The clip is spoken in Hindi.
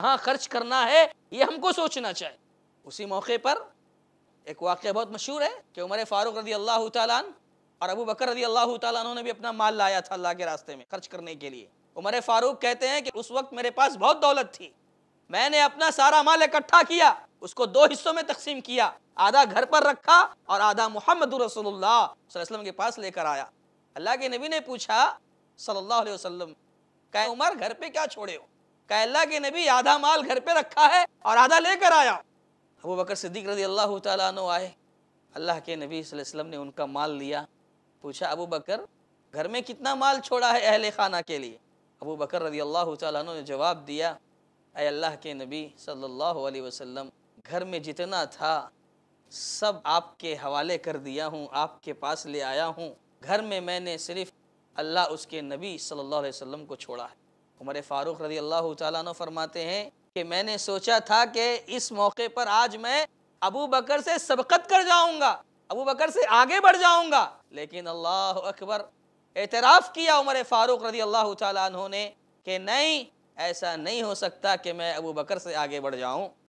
कहाँ खर्च करना है ये हमको सोचना चाहिए उसी मौके पर एक वाक़ बहुत मशहूर है कि उमर फारूक रजी अल्लाह तन और अबू बकर रजी अल्लाह तुमने ने भी अपना माल लाया था अल्लाह के रास्ते में खर्च करने के लिए उमर फारूक कहते हैं कि उस वक्त मेरे पास बहुत दौलत थी मैंने अपना सारा माल इकट्ठा किया उसको दो हिस्सों में तकसीम किया आधा घर पर रखा और आधा मोहम्मद रसोल्लाम के पास लेकर आया अल्लाह के नबी ने पूछा सल्लल्लाहु अलैहि वसल्लम कहे उमर घर पे क्या छोड़े हो का अल्लाह के नबी आधा माल घर पे रखा है और आधा लेकर आया अबू बकर सिद्दीक रजी अल्लाह तु आए अल्लाह के नबी वसल्लम ने उनका माल लिया पूछा अबू बकर घर में कितना माल छोड़ा है अहल खाना के लिए अबू बकर रजी अल्लाह तु ने जवाब दिया अय अल्लाह के नबी सल्लल्लाहु अलैहि वसल्लम घर में जितना था सब आपके हवाले कर दिया हूँ आपके पास ले आया हूँ घर में मैंने सिर्फ अल्लाह उसके नबी सल्ला वसम को छोड़ा है उमर फ़ारूक रजी अल्लाह तु फरमाते हैं कि मैंने सोचा था कि इस मौके पर आज मैं अबू बकर से सबकत कर जाऊंगा अबू बकर से आगे बढ़ जाऊंगा लेकिन अल्लाह अकबर एतराफ़ किया उमर फ़ारूक रजी अल्लाह तु ने कि नहीं ऐसा नहीं हो सकता कि मैं अबू बकर से आगे बढ़ जाऊँ